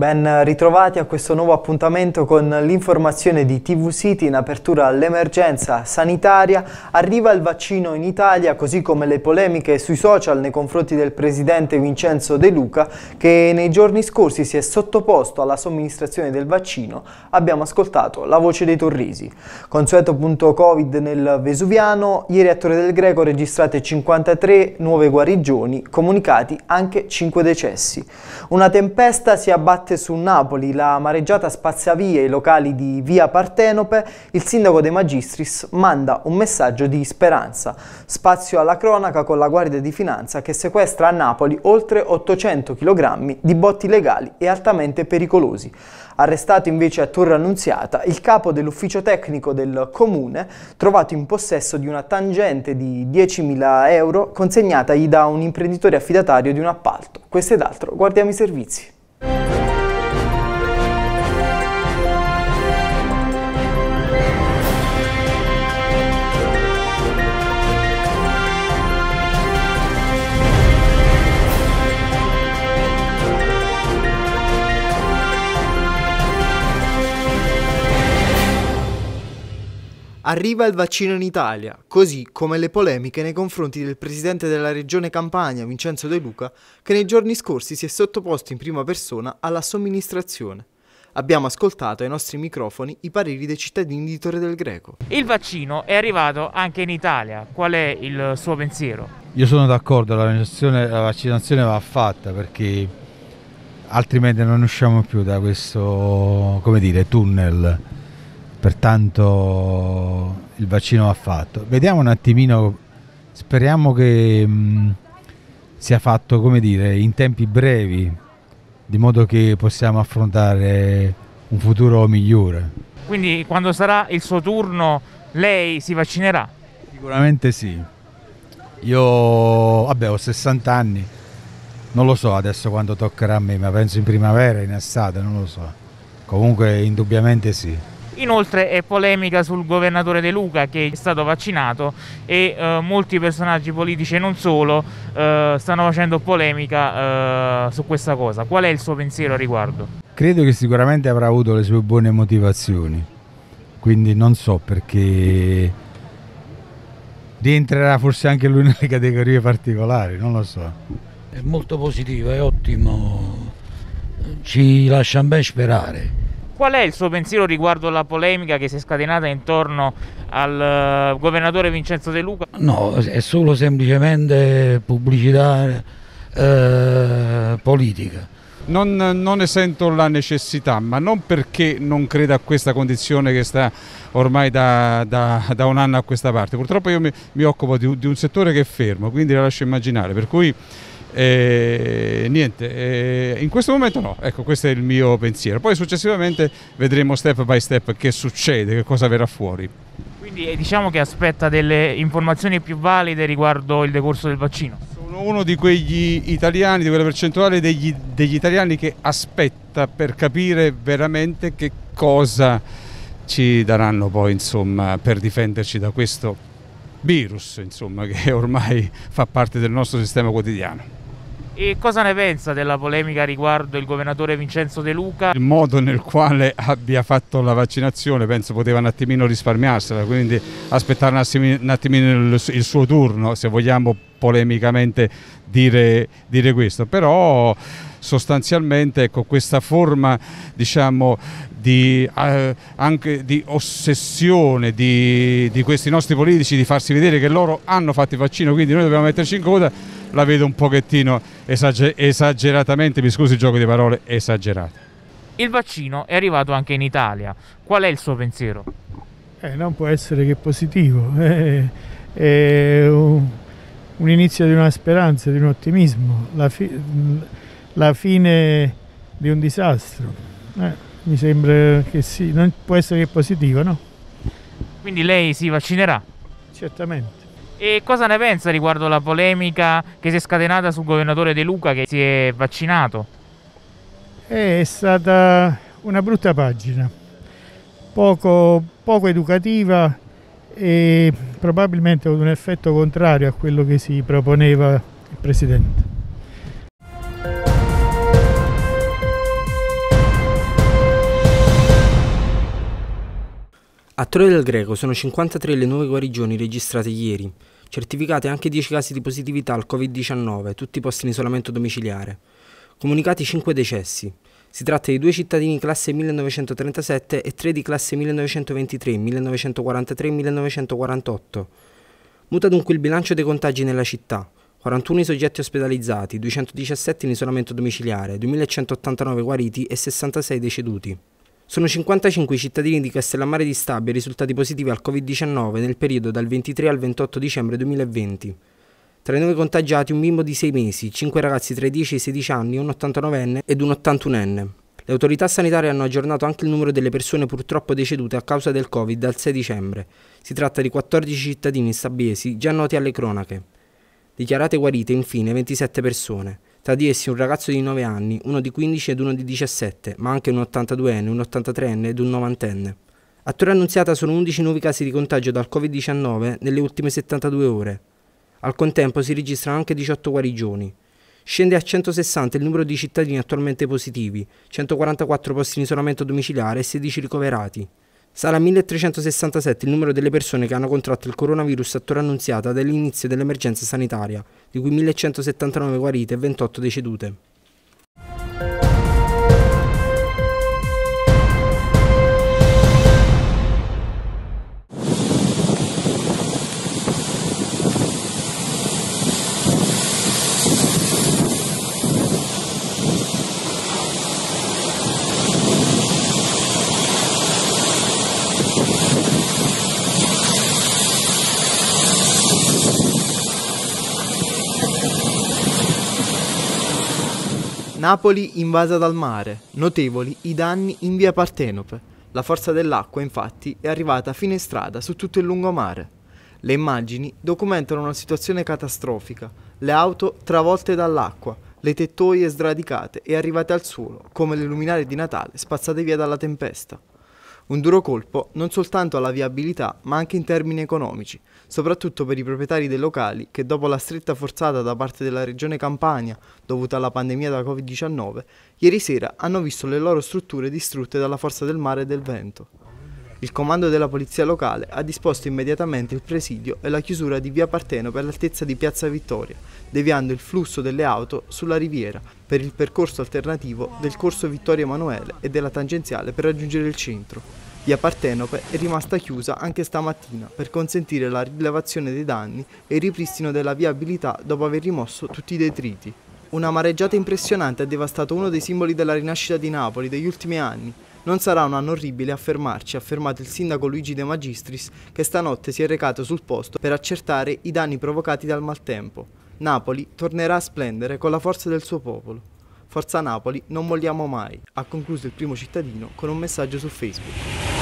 Ben ritrovati a questo nuovo appuntamento con l'informazione di TV City in apertura all'emergenza sanitaria. Arriva il vaccino in Italia, così come le polemiche sui social nei confronti del presidente Vincenzo De Luca, che nei giorni scorsi si è sottoposto alla somministrazione del vaccino. Abbiamo ascoltato la voce dei Torrisi. Consueto punto Covid nel Vesuviano, ieri a Torre del Greco registrate 53 nuove guarigioni, comunicati anche 5 decessi. Una tempesta si abbatte parte su Napoli la mareggiata spazia spaziavie i locali di Via Partenope, il sindaco De Magistris manda un messaggio di speranza. Spazio alla cronaca con la Guardia di Finanza che sequestra a Napoli oltre 800 kg di botti legali e altamente pericolosi. Arrestato invece a Torre Annunziata il capo dell'ufficio tecnico del comune, trovato in possesso di una tangente di 10.000 euro consegnatagli da un imprenditore affidatario di un appalto. Questo ed altro, guardiamo i servizi. Arriva il vaccino in Italia, così come le polemiche nei confronti del presidente della regione Campania, Vincenzo De Luca, che nei giorni scorsi si è sottoposto in prima persona alla somministrazione. Abbiamo ascoltato ai nostri microfoni i pareri dei cittadini di Torre del Greco. Il vaccino è arrivato anche in Italia, qual è il suo pensiero? Io sono d'accordo, la, la vaccinazione va fatta perché altrimenti non usciamo più da questo dire, tunnel pertanto il vaccino va fatto. Vediamo un attimino, speriamo che mh, mm, sia fatto come dire, in tempi brevi, di modo che possiamo affrontare un futuro migliore. Quindi quando sarà il suo turno lei si vaccinerà? Sicuramente sì. Io vabbè, ho 60 anni, non lo so adesso quando toccherà a me, ma penso in primavera, in estate, non lo so. Comunque indubbiamente sì. Inoltre è polemica sul governatore De Luca che è stato vaccinato e eh, molti personaggi politici e non solo eh, stanno facendo polemica eh, su questa cosa. Qual è il suo pensiero a riguardo? Credo che sicuramente avrà avuto le sue buone motivazioni, quindi non so perché rientrerà forse anche lui nelle categorie particolari, non lo so. È molto positivo, è ottimo, ci lascia ben sperare qual è il suo pensiero riguardo alla polemica che si è scatenata intorno al eh, governatore Vincenzo De Luca? No, è solo semplicemente pubblicità eh, politica. Non, non, ne sento la necessità, ma non perché non creda a questa condizione che sta ormai da, da, da un anno a questa parte. Purtroppo io mi, mi occupo di, di, un settore che è fermo, quindi la lascio immaginare, per cui e eh, niente, e eh, in questo momento no, ecco questo è il mio pensiero. Poi successivamente vedremo step by step che succede, che cosa verrà fuori. Quindi eh, diciamo che aspetta delle informazioni più valide riguardo il decorso del vaccino. Sono uno di quegli italiani, di quella percentuale degli, degli italiani che aspetta per capire veramente che cosa ci daranno poi insomma per difenderci da questo virus insomma che ormai fa parte del nostro sistema quotidiano. E cosa ne pensa della polemica riguardo il governatore Vincenzo De Luca? Il modo nel quale abbia fatto la vaccinazione penso poteva un attimino risparmiarsela, quindi aspettare un attimino, il, suo turno, se vogliamo polemicamente dire, dire questo. Però sostanzialmente ecco, questa forma diciamo, di, eh, anche di ossessione di, di questi nostri politici di farsi vedere che loro hanno fatto il vaccino, quindi noi dobbiamo metterci in coda la vedo un pochettino esager esageratamente, mi scusi il gioco di parole, esagerata. Il vaccino è arrivato anche in Italia, qual è il suo pensiero? Eh, non può essere che positivo, è, eh, è un, un, inizio di una speranza, di un ottimismo, la, fi la fine di un disastro. Eh, mi sembra che sì, non può essere che positivo, no? Quindi lei si vaccinerà? Certamente. E cosa ne pensa riguardo la polemica che si è scatenata sul governatore De Luca che si è vaccinato? È stata una brutta pagina, poco, poco educativa e probabilmente ha un effetto contrario a quello che si proponeva il Presidente. A Torre del Greco sono 53 le nuove guarigioni registrate ieri, certificate anche 10 casi di positività al Covid-19, tutti posti in isolamento domiciliare. Comunicati 5 decessi. Si tratta di due cittadini classe 1937 e tre di classe 1923, 1943 e 1948. Muta dunque il bilancio dei contagi nella città. 41 i soggetti ospedalizzati, 217 in isolamento domiciliare, 2189 guariti e 66 deceduti. Sono 55 i cittadini di Castellammare di Stabia risultati positivi al Covid-19 nel periodo dal 23 al 28 dicembre 2020. Tra i nuovi contagiati un bimbo di 6 mesi, 5 ragazzi tra i 10 e i 16 anni, un 89enne ed un 81enne. Le autorità sanitarie hanno aggiornato anche il numero delle persone purtroppo decedute a causa del Covid al 6 dicembre. Si tratta di 14 cittadini stabiesi già noti alle cronache. Dichiarate guarite infine 27 persone tra di essi un ragazzo di 9 anni, uno di 15 ed uno di 17, ma anche un 82enne, un 83enne ed un 90enne. A Torre Annunziata sono 11 nuovi casi di contagio dal Covid-19 nelle ultime 72 ore. Al contempo si registrano anche 18 guarigioni. Scende a 160 il numero di cittadini attualmente positivi, 144 posti in isolamento domiciliare e 16 ricoverati. Sarà 1367 il numero delle persone che hanno contratto il coronavirus attuora annunziata dall'inizio dell'emergenza sanitaria, di cui 1179 guarite e 28 decedute. Napoli invasa dal mare, notevoli i danni in via Partenope. La forza dell'acqua infatti è arrivata a fine strada su tutto il lungomare. Le immagini documentano una situazione catastrofica, le auto travolte dall'acqua, le tettoie sradicate e arrivate al suolo, come le luminarie di Natale spazzate via dalla tempesta. Un duro colpo non soltanto alla viabilità ma anche in termini economici, soprattutto per i proprietari dei locali che dopo la stretta forzata da parte della regione Campania dovuta alla pandemia da Covid-19, ieri sera hanno visto le loro strutture distrutte dalla forza del mare e del vento. Il comando della polizia locale ha disposto immediatamente il presidio e la chiusura di via Parteno per l'altezza di piazza Vittoria, deviando il flusso delle auto sulla riviera per il percorso alternativo del corso Vittorio Emanuele e della tangenziale per raggiungere il centro. Via Partenope è rimasta chiusa anche stamattina per consentire la rilevazione dei danni e il ripristino della viabilità dopo aver rimosso tutti i detriti. Una mareggiata impressionante ha devastato uno dei simboli della rinascita di Napoli degli ultimi anni. Non sarà un anno orribile a fermarci, ha affermato il sindaco Luigi De Magistris, che stanotte si è recato sul posto per accertare i danni provocati dal maltempo. Napoli tornerà a splendere con la forza del suo popolo. Forza Napoli, non molliamo mai, ha concluso il primo cittadino con un messaggio su Facebook.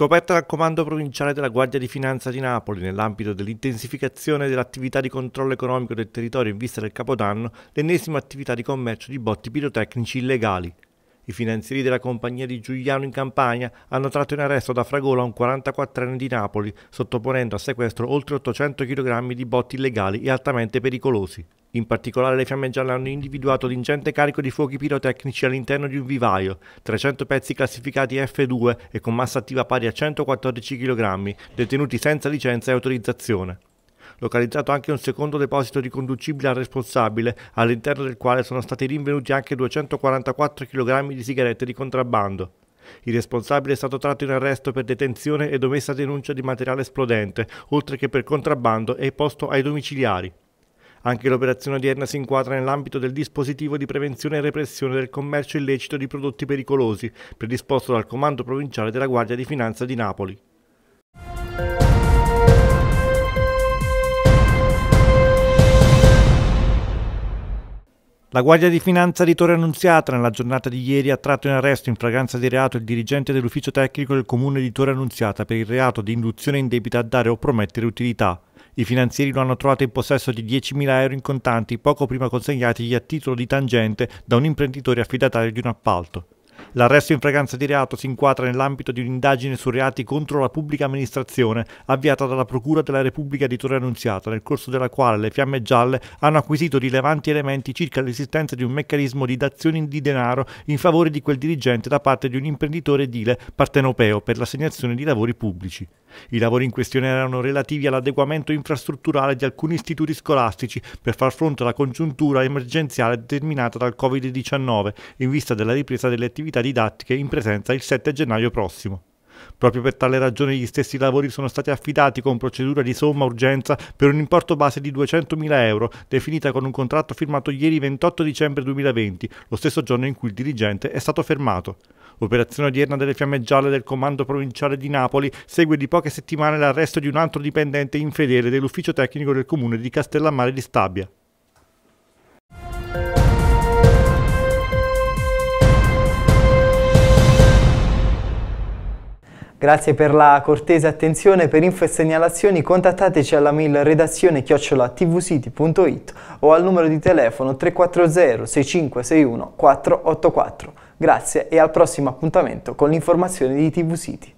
Scoperta dal Comando Provinciale della Guardia di Finanza di Napoli nell'ambito dell'intensificazione dell'attività di controllo economico del territorio in vista del Capodanno, l'ennesima attività di commercio di botti pirotecnici illegali. I finanzieri della compagnia di Giuliano in Campania hanno tratto in arresto da Fragola un 44enne di Napoli, sottoponendo a sequestro oltre 800 kg di botti illegali e altamente pericolosi. In particolare le fiamme gialle hanno individuato l'ingente carico di fuochi pirotecnici all'interno di un vivaio, 300 pezzi classificati F2 e con massa attiva pari a 114 kg, detenuti senza licenza e autorizzazione. Localizzato anche un secondo deposito riconducibile al responsabile, all'interno del quale sono stati rinvenuti anche 244 kg di sigarette di contrabbando. Il responsabile è stato tratto in arresto per detenzione e domessa denuncia di materiale esplodente, oltre che per contrabbando e posto ai domiciliari. Anche l'operazione odierna si inquadra nell'ambito del dispositivo di prevenzione e repressione del commercio illecito di prodotti pericolosi, predisposto dal Comando Provinciale della Guardia di Finanza di Napoli. La Guardia di Finanza di Torre Annunziata nella giornata di ieri ha tratto in arresto in fragranza di reato il dirigente dell'ufficio tecnico del comune di Torre Annunziata per il reato di induzione indebita a dare o promettere utilità. I finanzieri lo hanno trovato in possesso di 10.000 euro in contanti poco prima consegnatigli a titolo di tangente da un imprenditore affidatario di un appalto. L'arresto in fragranza di reato si inquadra nell'ambito di un'indagine su reati contro la pubblica amministrazione avviata dalla Procura della Repubblica di Torre Annunziata, nel corso della quale le fiamme gialle hanno acquisito rilevanti elementi circa l'esistenza di un meccanismo di dazioni di denaro in favore di quel dirigente da parte di un imprenditore edile partenopeo per l'assegnazione di lavori pubblici. I lavori in questione erano relativi all'adeguamento infrastrutturale di alcuni istituti scolastici per far fronte alla congiuntura emergenziale determinata dal Covid-19 in vista della ripresa delle attività attività didattiche in presenza il 7 gennaio prossimo. Proprio per tale ragione gli stessi lavori sono stati affidati con procedura di somma urgenza per un importo base di 200.000 euro, definita con un contratto firmato ieri 28 dicembre 2020, lo stesso giorno in cui il dirigente è stato fermato. L'operazione odierna delle fiamme gialle del Comando Provinciale di Napoli segue di poche settimane l'arresto di un altro dipendente infedele dell'ufficio tecnico del comune di Castellammare di Stabia. Grazie per la cortese attenzione, per info e segnalazioni contattateci alla mail redazione chiocciola tvsiti.it o al numero di telefono 340 6561 484. Grazie e al prossimo appuntamento con l'informazione di TV City.